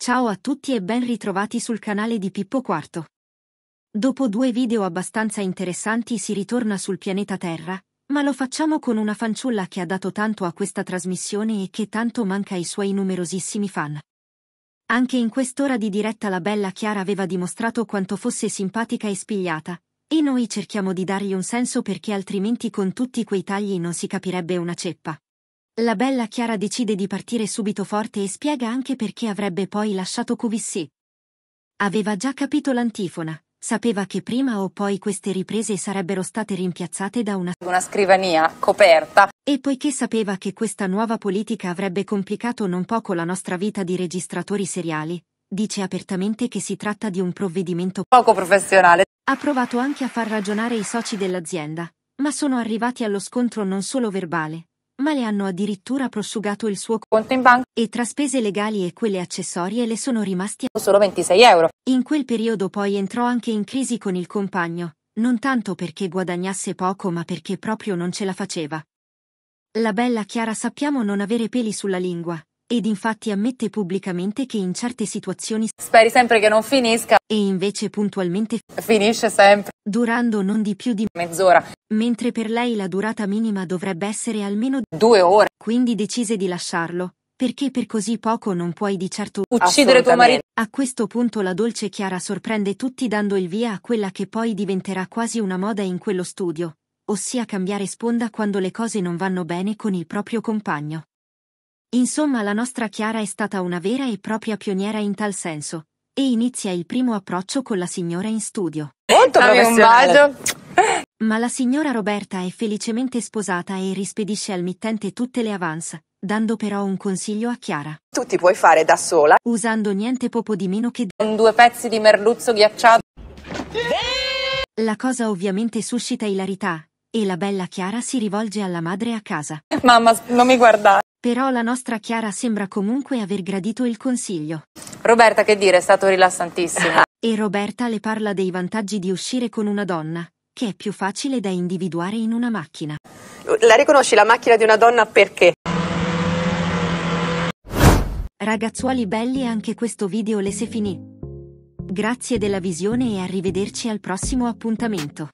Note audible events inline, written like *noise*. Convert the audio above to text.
Ciao a tutti e ben ritrovati sul canale di Pippo Quarto. Dopo due video abbastanza interessanti si ritorna sul pianeta Terra, ma lo facciamo con una fanciulla che ha dato tanto a questa trasmissione e che tanto manca ai suoi numerosissimi fan. Anche in quest'ora di diretta la bella Chiara aveva dimostrato quanto fosse simpatica e spigliata, e noi cerchiamo di dargli un senso perché altrimenti con tutti quei tagli non si capirebbe una ceppa. La bella Chiara decide di partire subito forte e spiega anche perché avrebbe poi lasciato Cuvissy. Aveva già capito l'antifona, sapeva che prima o poi queste riprese sarebbero state rimpiazzate da una, una scrivania coperta. E poiché sapeva che questa nuova politica avrebbe complicato non poco la nostra vita di registratori seriali, dice apertamente che si tratta di un provvedimento poco professionale. Ha provato anche a far ragionare i soci dell'azienda, ma sono arrivati allo scontro non solo verbale, ma le hanno addirittura prosciugato il suo conto in banca e tra spese legali e quelle accessorie le sono rimasti solo 26 euro. In quel periodo poi entrò anche in crisi con il compagno, non tanto perché guadagnasse poco ma perché proprio non ce la faceva. La bella Chiara sappiamo non avere peli sulla lingua, ed infatti ammette pubblicamente che in certe situazioni speri sempre che non finisca e invece puntualmente finisce sempre durando non di più di mezz'ora, mentre per lei la durata minima dovrebbe essere almeno due ore, quindi decise di lasciarlo. Perché per così poco non puoi di certo uccidere tuo marito. A questo punto la dolce Chiara sorprende tutti dando il via a quella che poi diventerà quasi una moda in quello studio, ossia cambiare sponda quando le cose non vanno bene con il proprio compagno. Insomma la nostra Chiara è stata una vera e propria pioniera in tal senso, e inizia il primo approccio con la signora in studio. Molto professionale! Ma la signora Roberta è felicemente sposata e rispedisce al mittente tutte le avance, dando però un consiglio a Chiara. Tu ti puoi fare da sola, usando niente poco di meno che Con due pezzi di merluzzo ghiacciato. La cosa ovviamente suscita ilarità, e la bella Chiara si rivolge alla madre a casa. Mamma, non mi guardare. Però la nostra Chiara sembra comunque aver gradito il consiglio. Roberta, che dire, è stato rilassantissimo. *laughs* e Roberta le parla dei vantaggi di uscire con una donna, che è più facile da individuare in una macchina. La riconosci la macchina di una donna perché? Ragazzuoli belli anche questo video le se finì. Grazie della visione e arrivederci al prossimo appuntamento.